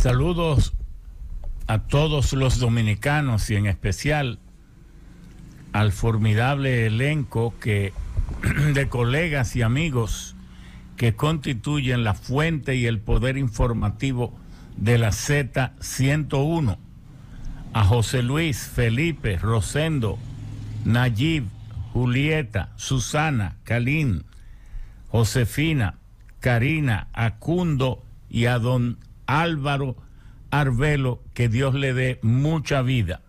Saludos a todos los dominicanos y en especial al formidable elenco que, de colegas y amigos que constituyen la fuente y el poder informativo de la Z101. A José Luis, Felipe, Rosendo, Nayib, Julieta, Susana, Kalin, Josefina, Karina, Acundo y a don Álvaro Arbelo, que Dios le dé mucha vida.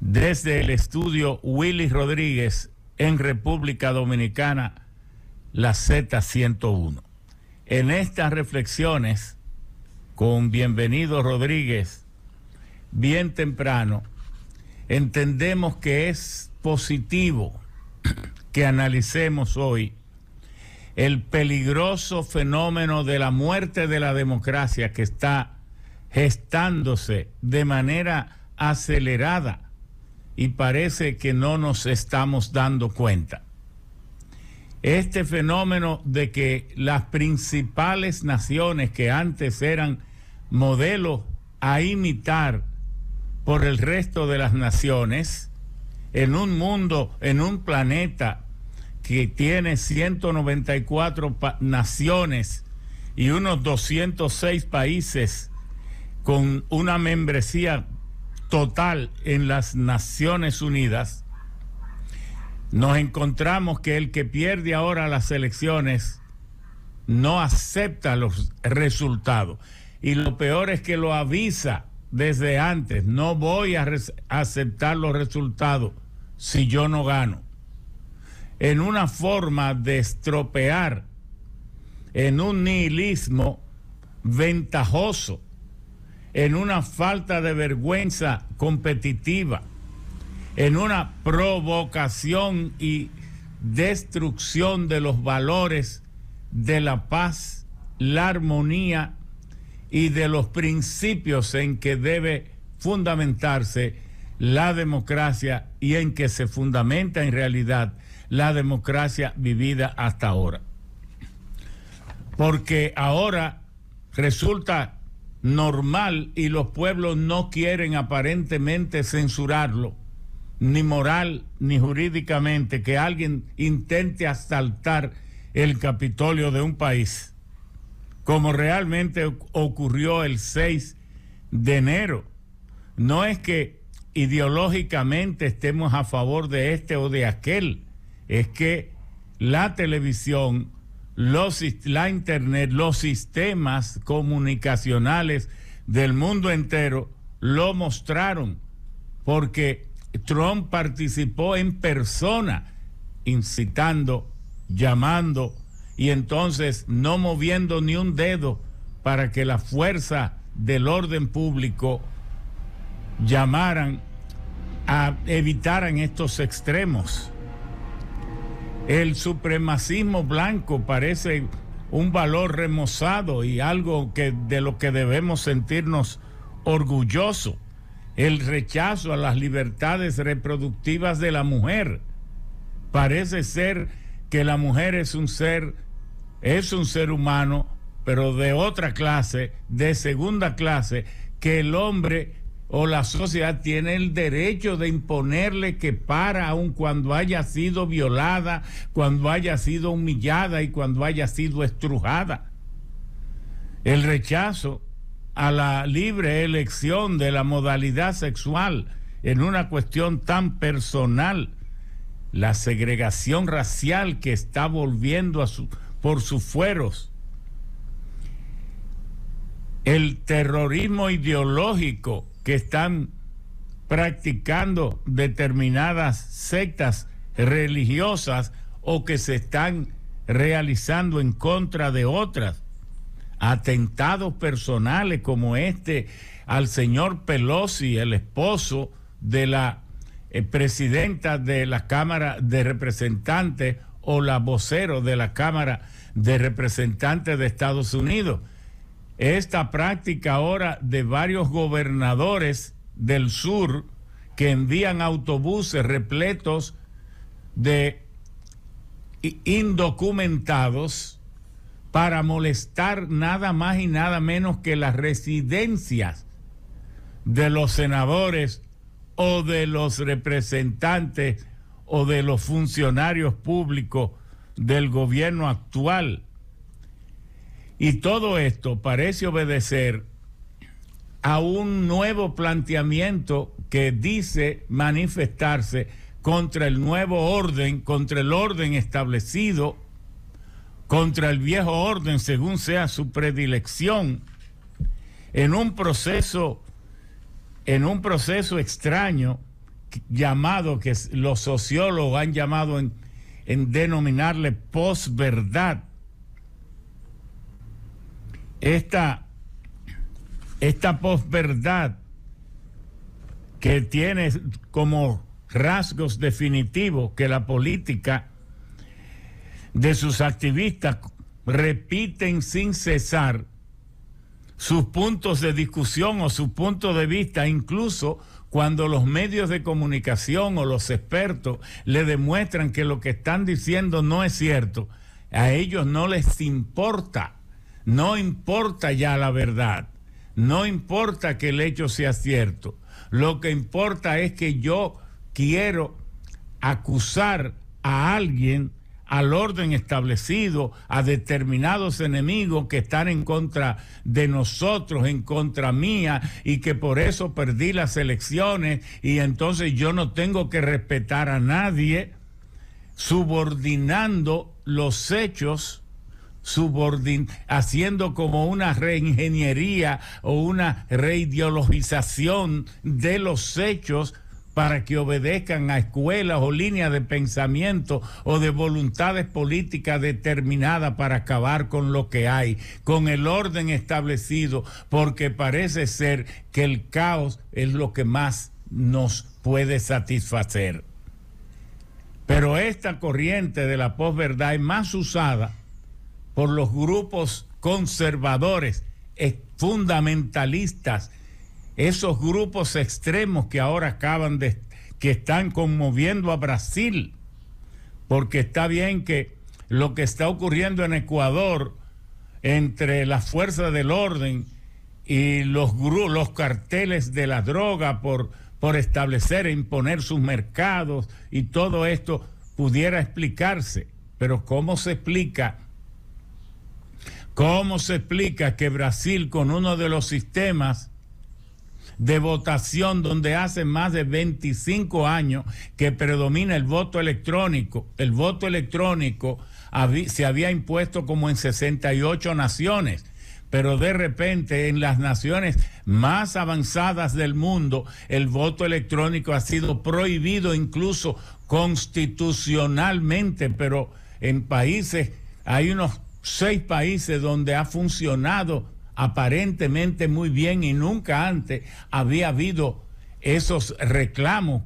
Desde el estudio Willy Rodríguez en República Dominicana, la Z101. En estas reflexiones, con Bienvenido Rodríguez, bien temprano, entendemos que es positivo que analicemos hoy el peligroso fenómeno de la muerte de la democracia que está gestándose de manera acelerada y parece que no nos estamos dando cuenta. Este fenómeno de que las principales naciones que antes eran modelos a imitar por el resto de las naciones, en un mundo, en un planeta que tiene 194 naciones y unos 206 países con una membresía total en las Naciones Unidas, nos encontramos que el que pierde ahora las elecciones no acepta los resultados. Y lo peor es que lo avisa desde antes, no voy a aceptar los resultados si yo no gano en una forma de estropear, en un nihilismo ventajoso, en una falta de vergüenza competitiva, en una provocación y destrucción de los valores de la paz, la armonía y de los principios en que debe fundamentarse la democracia y en que se fundamenta en realidad la democracia vivida hasta ahora. Porque ahora resulta normal y los pueblos no quieren aparentemente censurarlo, ni moral ni jurídicamente, que alguien intente asaltar el Capitolio de un país, como realmente ocurrió el 6 de enero. No es que ideológicamente estemos a favor de este o de aquel, es que la televisión, la internet, los sistemas comunicacionales del mundo entero lo mostraron, porque Trump participó en persona incitando, llamando y entonces no moviendo ni un dedo para que la fuerza del orden público llamaran a evitaran estos extremos. El supremacismo blanco parece un valor remozado y algo que, de lo que debemos sentirnos orgullosos. El rechazo a las libertades reproductivas de la mujer. Parece ser que la mujer es un ser, es un ser humano, pero de otra clase, de segunda clase, que el hombre o la sociedad tiene el derecho de imponerle que para aun cuando haya sido violada, cuando haya sido humillada y cuando haya sido estrujada. El rechazo a la libre elección de la modalidad sexual en una cuestión tan personal, la segregación racial que está volviendo a su, por sus fueros, el terrorismo ideológico que están practicando determinadas sectas religiosas o que se están realizando en contra de otras. Atentados personales como este al señor Pelosi, el esposo de la eh, presidenta de la Cámara de Representantes o la vocero de la Cámara de Representantes de Estados Unidos esta práctica ahora de varios gobernadores del sur que envían autobuses repletos de indocumentados para molestar nada más y nada menos que las residencias de los senadores o de los representantes o de los funcionarios públicos del gobierno actual y todo esto parece obedecer a un nuevo planteamiento que dice manifestarse contra el nuevo orden, contra el orden establecido, contra el viejo orden según sea su predilección, en un proceso, en un proceso extraño llamado, que los sociólogos han llamado en, en denominarle posverdad, esta, posverdad que tiene como rasgos definitivos que la política de sus activistas repiten sin cesar sus puntos de discusión o sus puntos de vista, incluso cuando los medios de comunicación o los expertos le demuestran que lo que están diciendo no es cierto, a ellos no les importa no importa ya la verdad, no importa que el hecho sea cierto, lo que importa es que yo quiero acusar a alguien al orden establecido, a determinados enemigos que están en contra de nosotros, en contra mía, y que por eso perdí las elecciones, y entonces yo no tengo que respetar a nadie, subordinando los hechos haciendo como una reingeniería o una reideologización de los hechos para que obedezcan a escuelas o líneas de pensamiento o de voluntades políticas determinadas para acabar con lo que hay, con el orden establecido, porque parece ser que el caos es lo que más nos puede satisfacer. Pero esta corriente de la posverdad es más usada por los grupos conservadores, eh, fundamentalistas, esos grupos extremos que ahora acaban de, que están conmoviendo a Brasil, porque está bien que lo que está ocurriendo en Ecuador entre las fuerzas del orden y los, los carteles de la droga por, por establecer e imponer sus mercados y todo esto pudiera explicarse, pero ¿cómo se explica ¿Cómo se explica que Brasil, con uno de los sistemas de votación donde hace más de 25 años que predomina el voto electrónico, el voto electrónico se había impuesto como en 68 naciones? pero de repente en las naciones más avanzadas del mundo el voto electrónico ha sido prohibido incluso constitucionalmente, pero en países hay unos seis países donde ha funcionado aparentemente muy bien y nunca antes había habido esos reclamos.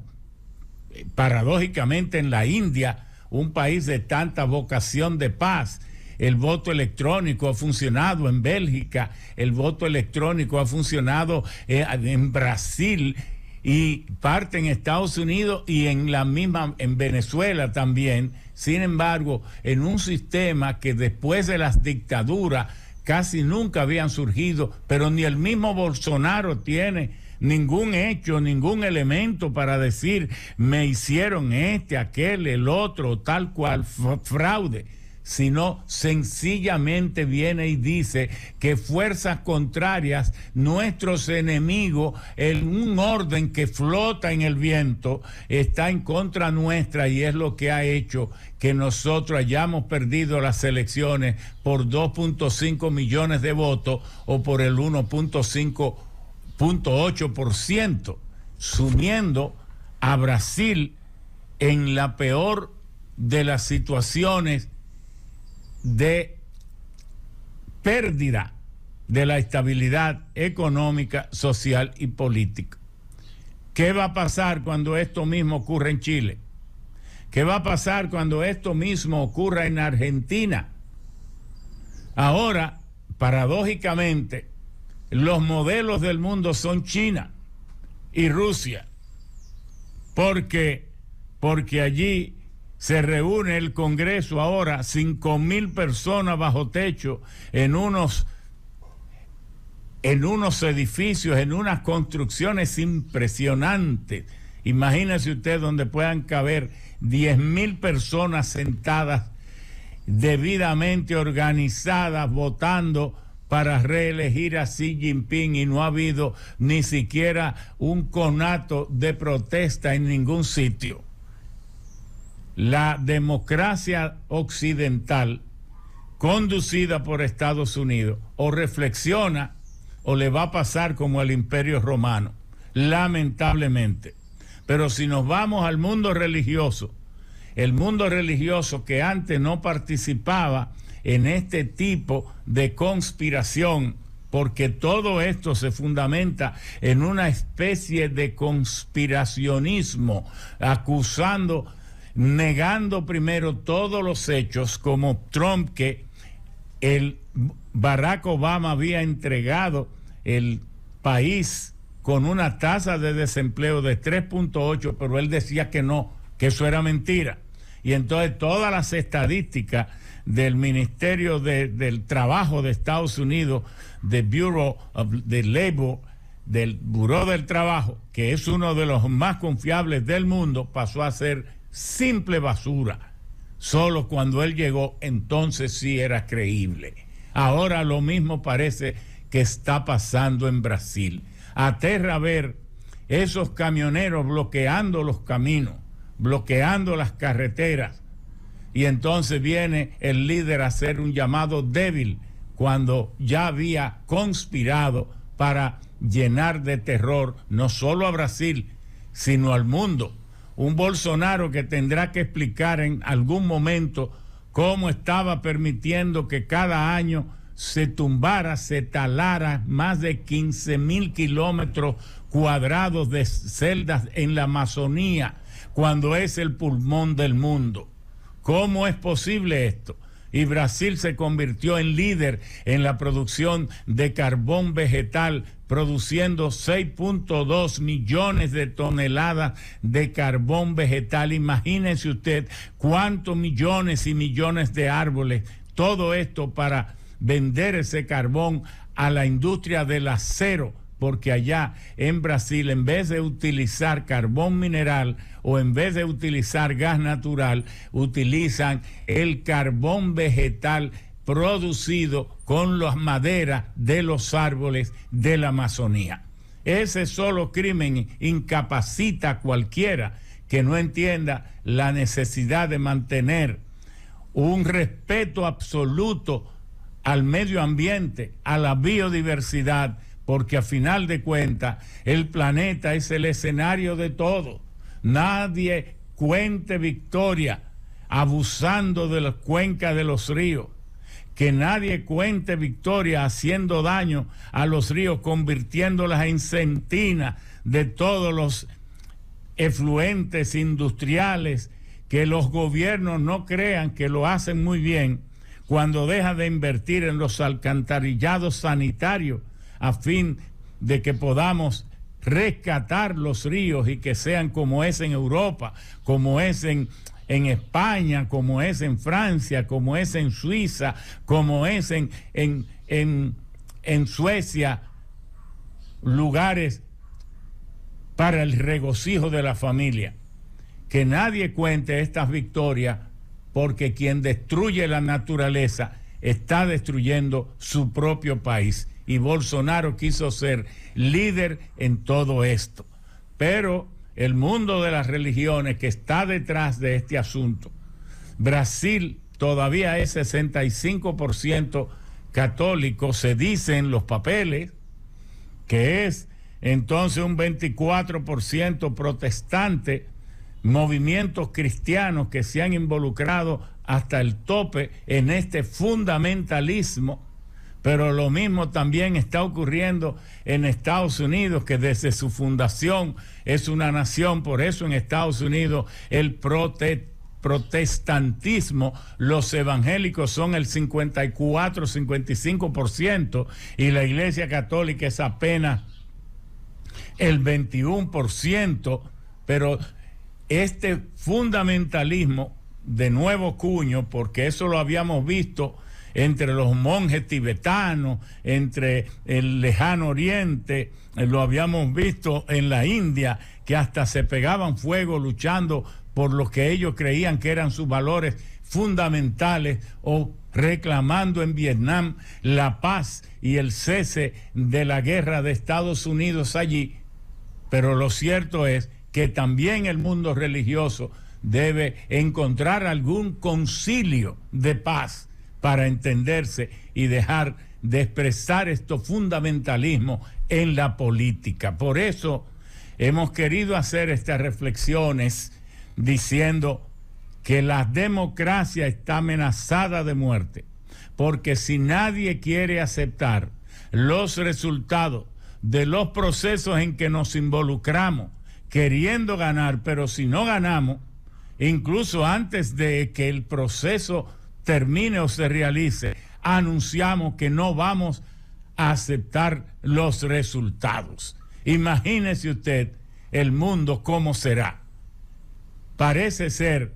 Paradójicamente en la India, un país de tanta vocación de paz, el voto electrónico ha funcionado en Bélgica, el voto electrónico ha funcionado eh, en Brasil, y parte en Estados Unidos y en la misma en Venezuela también. Sin embargo, en un sistema que después de las dictaduras casi nunca habían surgido, pero ni el mismo Bolsonaro tiene ningún hecho, ningún elemento para decir me hicieron este, aquel, el otro, tal cual fraude sino sencillamente viene y dice que fuerzas contrarias, nuestros enemigos, en un orden que flota en el viento, está en contra nuestra y es lo que ha hecho que nosotros hayamos perdido las elecciones por 2.5 millones de votos o por el 1.5.8%, sumiendo a Brasil en la peor de las situaciones de pérdida de la estabilidad económica, social y política. ¿Qué va a pasar cuando esto mismo ocurra en Chile? ¿Qué va a pasar cuando esto mismo ocurra en Argentina? Ahora, paradójicamente, los modelos del mundo son China y Rusia, porque, porque allí se reúne el Congreso ahora, cinco mil personas bajo techo, en unos, en unos edificios, en unas construcciones impresionantes. Imagínese usted donde puedan caber diez mil personas sentadas, debidamente organizadas, votando para reelegir a Xi Jinping y no ha habido ni siquiera un conato de protesta en ningún sitio la democracia occidental conducida por Estados Unidos o reflexiona o le va a pasar como el imperio romano, lamentablemente. Pero si nos vamos al mundo religioso, el mundo religioso que antes no participaba en este tipo de conspiración, porque todo esto se fundamenta en una especie de conspiracionismo, acusando negando primero todos los hechos como Trump que el Barack Obama había entregado el país con una tasa de desempleo de 3.8, pero él decía que no, que eso era mentira. Y entonces todas las estadísticas del Ministerio de, del Trabajo de Estados Unidos, del Bureau of Labor, del Buró del Trabajo, que es uno de los más confiables del mundo, pasó a ser simple basura. Solo cuando él llegó entonces sí era creíble. Ahora lo mismo parece que está pasando en Brasil. Aterra ver esos camioneros bloqueando los caminos, bloqueando las carreteras. Y entonces viene el líder a hacer un llamado débil cuando ya había conspirado para llenar de terror no solo a Brasil, sino al mundo un Bolsonaro que tendrá que explicar en algún momento cómo estaba permitiendo que cada año se tumbara, se talara más de 15 mil kilómetros cuadrados de celdas en la Amazonía, cuando es el pulmón del mundo. ¿Cómo es posible esto? Y Brasil se convirtió en líder en la producción de carbón vegetal produciendo 6.2 millones de toneladas de carbón vegetal. Imagínense usted cuántos millones y millones de árboles, todo esto para vender ese carbón a la industria del acero porque allá en Brasil, en vez de utilizar carbón mineral o en vez de utilizar gas natural, utilizan el carbón vegetal producido con las maderas de los árboles de la Amazonía. Ese solo crimen incapacita a cualquiera que no entienda la necesidad de mantener un respeto absoluto al medio ambiente, a la biodiversidad, porque a final de cuentas el planeta es el escenario de todo. Nadie cuente victoria abusando de las cuencas de los ríos que nadie cuente victoria haciendo daño a los ríos, convirtiéndolas en centina de todos los efluentes industriales, que los gobiernos no crean que lo hacen muy bien cuando deja de invertir en los alcantarillados sanitarios a fin de que podamos rescatar los ríos y que sean como es en Europa, como es en en España, como es en Francia, como es en Suiza, como es en, en, Suecia, lugares para el regocijo de la familia. Que nadie cuente estas victorias porque quien destruye la naturaleza está destruyendo su propio país. Y Bolsonaro quiso ser líder en todo esto. Pero el mundo de las religiones que está detrás de este asunto. Brasil todavía es 65% católico, se dice en los papeles, que es entonces un 24% protestante, movimientos cristianos que se han involucrado hasta el tope en este fundamentalismo pero lo mismo también está ocurriendo en Estados Unidos, que desde su fundación es una nación. Por eso en Estados Unidos el protestantismo, los evangélicos son el 54-55% y la Iglesia Católica es apenas el 21%, pero este fundamentalismo de nuevo cuño, porque eso lo habíamos visto entre los monjes tibetanos, entre el lejano oriente, eh, lo habíamos visto en la India, que hasta se pegaban fuego luchando por lo que ellos creían que eran sus valores fundamentales o reclamando en Vietnam la paz y el cese de la guerra de Estados Unidos allí. Pero lo cierto es que también el mundo religioso debe encontrar algún concilio de paz para entenderse y dejar de expresar esto fundamentalismo en la política. Por eso hemos querido hacer estas reflexiones diciendo que la democracia está amenazada de muerte, porque si nadie quiere aceptar los resultados de los procesos en que nos involucramos, queriendo ganar, pero si no ganamos, incluso antes de que el proceso termine o se realice, anunciamos que no vamos a aceptar los resultados. Imagínese usted el mundo cómo será. Parece ser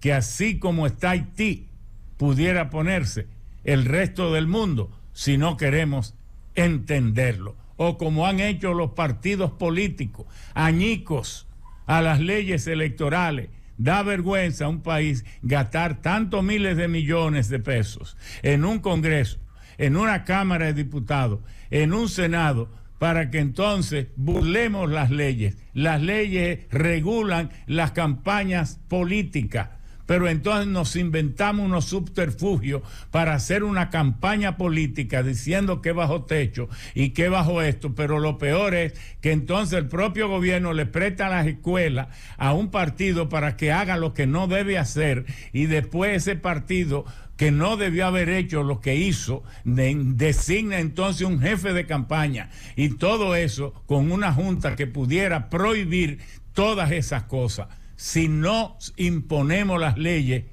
que así como está Haití, pudiera ponerse el resto del mundo si no queremos entenderlo. O como han hecho los partidos políticos, añicos a las leyes electorales, Da vergüenza a un país gastar tantos miles de millones de pesos en un Congreso, en una Cámara de Diputados, en un Senado, para que entonces burlemos las leyes. Las leyes regulan las campañas políticas pero entonces nos inventamos unos subterfugios para hacer una campaña política diciendo que bajo techo y que bajo esto, pero lo peor es que entonces el propio gobierno le presta las escuelas a un partido para que haga lo que no debe hacer y después ese partido que no debió haber hecho lo que hizo, designa entonces un jefe de campaña y todo eso con una junta que pudiera prohibir todas esas cosas si no imponemos las leyes,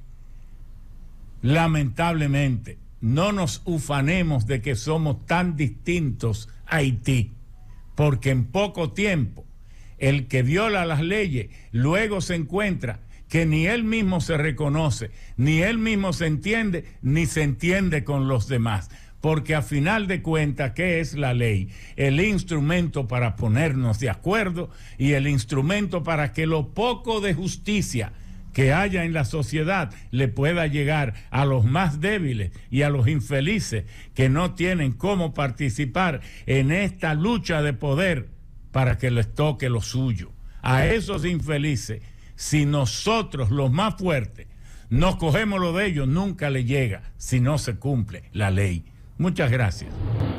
lamentablemente, no nos ufanemos de que somos tan distintos a Haití, porque en poco tiempo el que viola las leyes luego se encuentra que ni él mismo se reconoce, ni él mismo se entiende, ni se entiende con los demás porque a final de cuentas, ¿qué es la ley? El instrumento para ponernos de acuerdo y el instrumento para que lo poco de justicia que haya en la sociedad le pueda llegar a los más débiles y a los infelices que no tienen cómo participar en esta lucha de poder para que les toque lo suyo. A esos infelices, si nosotros los más fuertes, nos cogemos lo de ellos, nunca le llega si no se cumple la ley. Muchas gracias.